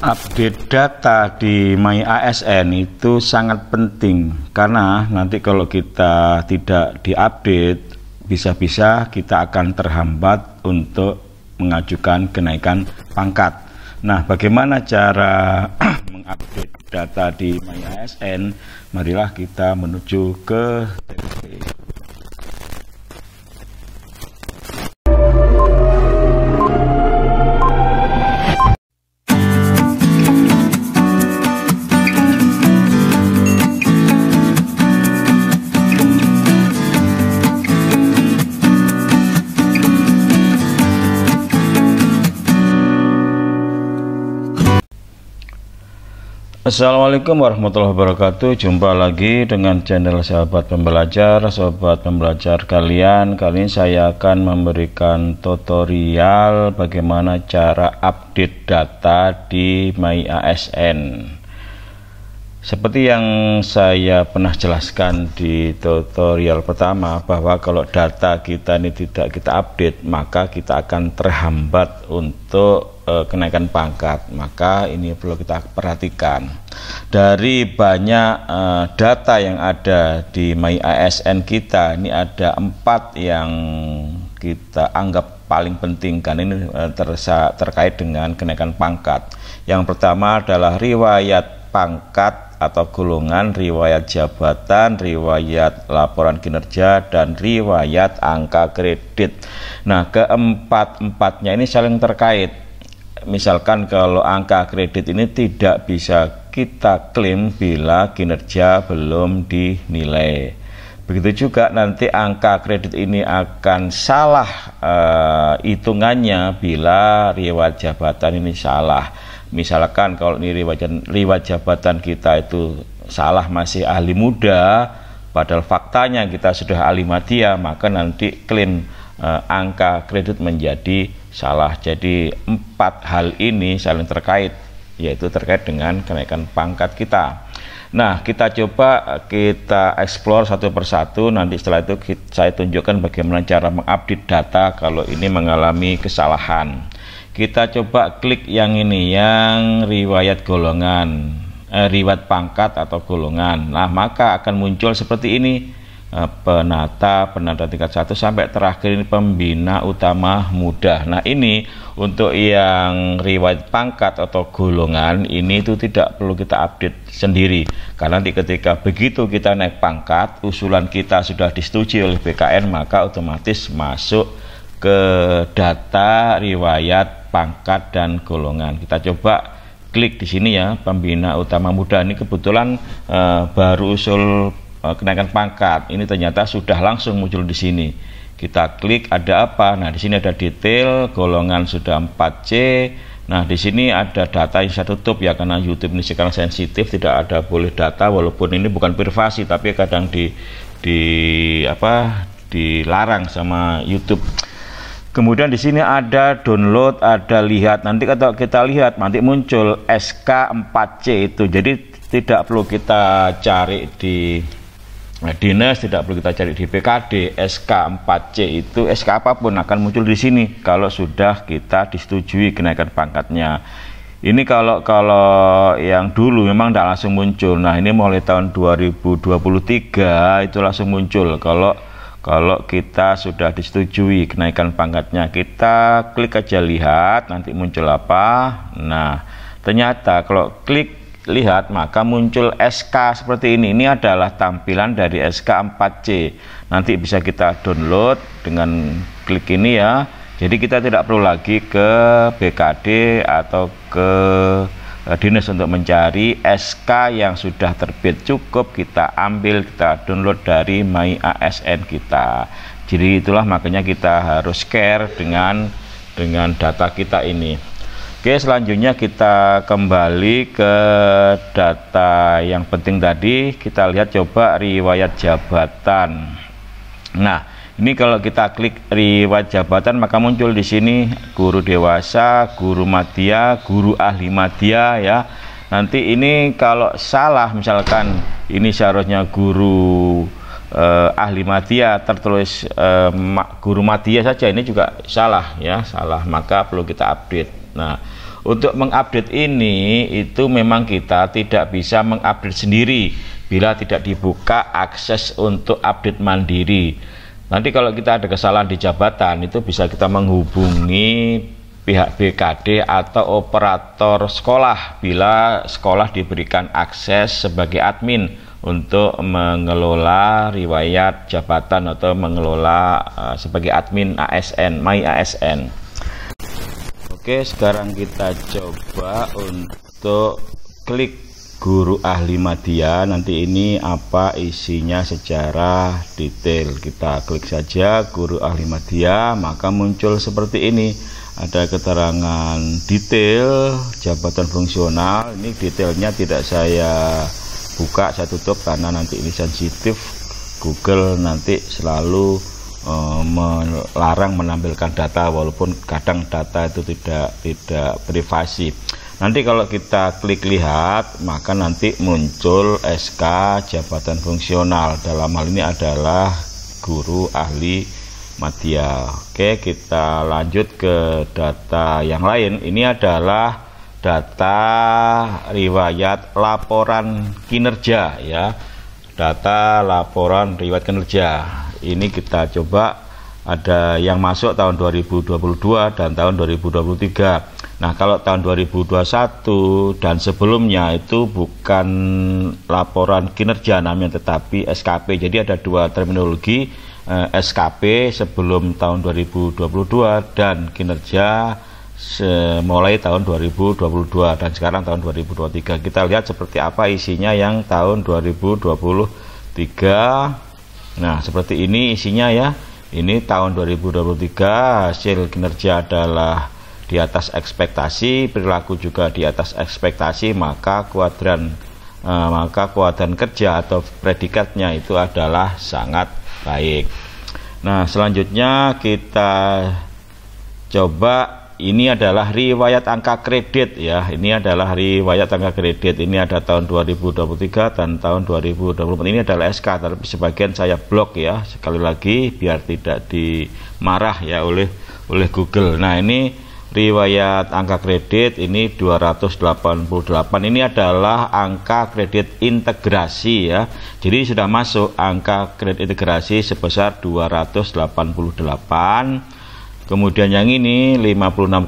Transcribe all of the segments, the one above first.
update data di My ASN itu sangat penting karena nanti kalau kita tidak diupdate bisa-bisa kita akan terhambat untuk mengajukan kenaikan pangkat. Nah, bagaimana cara mengupdate data di My ASN? Marilah kita menuju ke TV. Assalamualaikum warahmatullahi wabarakatuh Jumpa lagi dengan channel sahabat pembelajar sahabat pembelajar kalian Kali ini saya akan memberikan tutorial Bagaimana cara update data di MyASN. Seperti yang saya pernah jelaskan di tutorial pertama bahwa kalau data kita ini tidak kita update maka kita akan terhambat untuk uh, kenaikan pangkat. Maka ini perlu kita perhatikan. Dari banyak uh, data yang ada di My ASN kita ini ada empat yang kita anggap paling penting kan ini eh, tersa, terkait dengan kenaikan pangkat. Yang pertama adalah riwayat pangkat atau golongan riwayat jabatan, riwayat laporan kinerja, dan riwayat angka kredit. Nah, keempat-empatnya ini saling terkait. Misalkan kalau angka kredit ini tidak bisa kita klaim bila kinerja belum dinilai. Begitu juga nanti angka kredit ini akan salah uh, hitungannya bila riwayat jabatan ini salah. Misalkan kalau ini riwayat, riwayat jabatan kita itu salah masih ahli muda, padahal faktanya kita sudah ahli ya, maka nanti clean uh, angka kredit menjadi salah. Jadi empat hal ini saling terkait, yaitu terkait dengan kenaikan pangkat kita. Nah, kita coba eh, kita explore satu persatu. Nanti setelah itu kita, saya tunjukkan bagaimana cara mengupdate data kalau ini mengalami kesalahan. Kita coba klik yang ini, yang riwayat golongan, eh, riwayat pangkat atau golongan. Nah, maka akan muncul seperti ini Eh, penata, penata tingkat satu sampai terakhir ini pembina utama muda. Nah ini untuk yang riwayat pangkat atau golongan ini itu tidak perlu kita update sendiri karena nanti ketika begitu kita naik pangkat usulan kita sudah disetujui oleh BKN maka otomatis masuk ke data riwayat pangkat dan golongan. Kita coba klik di sini ya pembina utama muda ini kebetulan uh, baru usul Eh, kenaikan pangkat ini ternyata sudah langsung muncul di sini kita klik ada apa nah di sini ada detail golongan sudah 4C Nah, di sini ada data yang saya tutup ya karena YouTube ini sekarang sensitif, tidak ada boleh data walaupun ini bukan privasi tapi kadang di di apa dilarang sama YouTube. Kemudian di sini ada download, ada lihat. Nanti kalau kita lihat nanti muncul SK4C itu. Jadi tidak perlu kita cari di Nah, dinas tidak perlu kita cari di PKD, SK 4C itu SK apapun akan muncul di sini kalau sudah kita disetujui kenaikan pangkatnya. Ini kalau kalau yang dulu memang tidak langsung muncul. Nah, ini mulai tahun 2023 itu langsung muncul kalau kalau kita sudah disetujui kenaikan pangkatnya. Kita klik aja lihat nanti muncul apa. Nah, ternyata kalau klik lihat maka muncul SK seperti ini ini adalah tampilan dari SK 4C nanti bisa kita download dengan klik ini ya jadi kita tidak perlu lagi ke BKD atau ke eh, dinas untuk mencari SK yang sudah terbit cukup kita ambil kita download dari My ASN kita jadi itulah makanya kita harus care dengan dengan data kita ini Oke, selanjutnya kita kembali ke data yang penting tadi. Kita lihat coba riwayat jabatan. Nah, ini kalau kita klik riwayat jabatan maka muncul di sini guru dewasa, guru madya, guru ahli madya ya. Nanti ini kalau salah misalkan ini seharusnya guru eh, ahli madya tertulis eh, guru madya saja ini juga salah ya, salah maka perlu kita update. Nah, untuk mengupdate ini itu memang kita tidak bisa mengupdate sendiri bila tidak dibuka akses untuk update mandiri. Nanti kalau kita ada kesalahan di jabatan itu bisa kita menghubungi pihak BKD atau operator sekolah bila sekolah diberikan akses sebagai admin untuk mengelola riwayat jabatan atau mengelola eh, sebagai admin ASN, MyASN. ASN. Oke, sekarang kita coba untuk klik guru ahli media Nanti ini apa isinya secara detail. Kita klik saja guru ahli media maka muncul seperti ini. Ada keterangan detail jabatan fungsional. Ini detailnya tidak saya buka, saya tutup karena nanti ini sensitif. Google nanti selalu Eh, melarang menampilkan data walaupun kadang data itu tidak tidak privasi. Nanti kalau kita klik lihat, maka nanti muncul SK jabatan fungsional. Dalam hal ini adalah guru ahli media. Oke, kita lanjut ke data yang lain. Ini adalah data riwayat laporan kinerja ya. Data laporan riwayat kinerja ini kita coba ada yang masuk tahun 2022 dan tahun 2023. Nah, kalau tahun 2021 dan sebelumnya itu bukan laporan kinerja namanya tetapi SKP. Jadi ada dua terminologi eh, SKP sebelum tahun 2022 dan kinerja mulai tahun 2022 dan sekarang tahun 2023. Kita lihat seperti apa isinya yang tahun 2023 Nah, seperti ini isinya ya. Ini tahun 2023 hasil kinerja adalah di atas ekspektasi, perilaku juga di atas ekspektasi, maka kuadran eh, maka kuadran kerja atau predikatnya itu adalah sangat baik. Nah, selanjutnya kita coba ini adalah riwayat angka kredit ya. Ini adalah riwayat angka kredit. Ini ada tahun 2023 dan tahun 2024. Ini adalah SK tapi sebagian saya blok ya. Sekali lagi biar tidak dimarah ya oleh oleh Google. Nah, ini riwayat angka kredit ini 288. Ini adalah angka kredit integrasi ya. Jadi sudah masuk angka kredit integrasi sebesar 288 Kemudian yang ini 56,25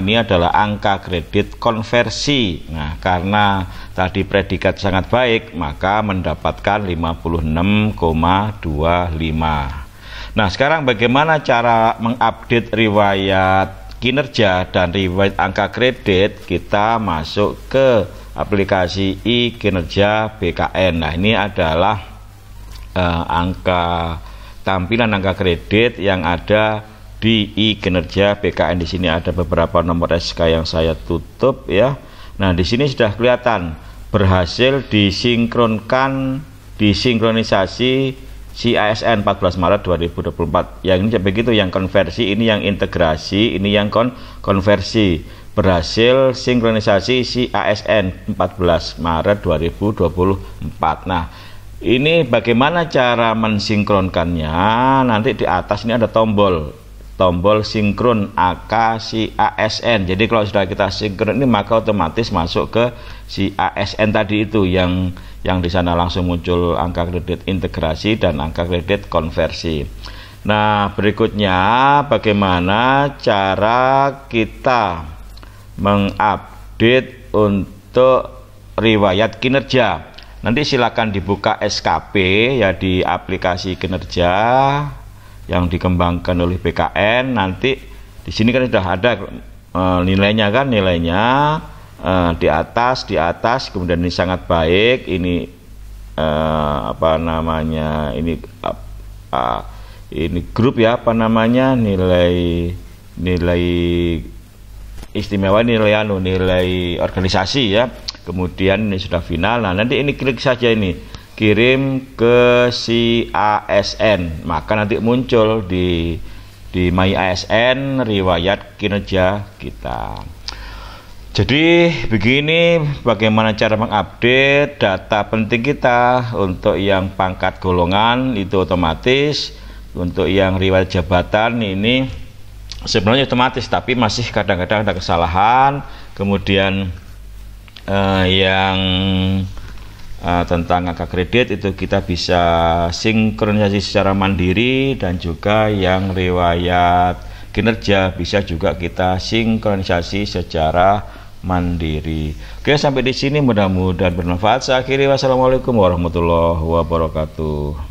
ini adalah angka kredit konversi. Nah, karena tadi predikat sangat baik, maka mendapatkan 56,25. Nah, sekarang bagaimana cara mengupdate riwayat kinerja dan riwayat angka kredit? Kita masuk ke aplikasi e-kinerja BKN. Nah, ini adalah uh, angka tampilan angka kredit yang ada di kinerja PKN di sini ada beberapa nomor SK yang saya tutup ya. Nah, di sini sudah kelihatan berhasil disinkronkan disinkronisasi ASN 14 Maret 2024. Yang ini begitu yang konversi, ini yang integrasi, ini yang kon konversi. Berhasil sinkronisasi ASN 14 Maret 2024. Nah, ini bagaimana cara mensinkronkannya nanti di atas ini ada tombol tombol sinkron AK si ASN. Jadi kalau sudah kita sinkron ini maka otomatis masuk ke si ASN tadi itu yang yang di sana langsung muncul angka kredit integrasi dan angka kredit konversi. Nah, berikutnya bagaimana cara kita mengupdate untuk riwayat kinerja. Nanti silakan dibuka SKP ya di aplikasi kinerja yang dikembangkan oleh BKN nanti di sini kan sudah ada e, nilainya kan nilainya e, di atas di atas kemudian ini sangat baik ini e, apa namanya ini a, a, ini grup ya apa namanya nilai nilai istimewa nilai anu nilai organisasi ya kemudian ini sudah final nah nanti ini klik saja ini kirim ke si ASN maka nanti muncul di di My ASN riwayat kinerja kita jadi begini bagaimana cara mengupdate data penting kita untuk yang pangkat golongan itu otomatis untuk yang riwayat jabatan ini sebenarnya otomatis tapi masih kadang-kadang ada kesalahan kemudian eh, yang Ah, tentang angka kredit itu kita bisa sinkronisasi secara mandiri dan juga yang riwayat kinerja bisa juga kita sinkronisasi secara mandiri. Oke, sampai di sini mudah-mudahan bermanfaat. Saya akhiri wassalamualaikum warahmatullahi wabarakatuh.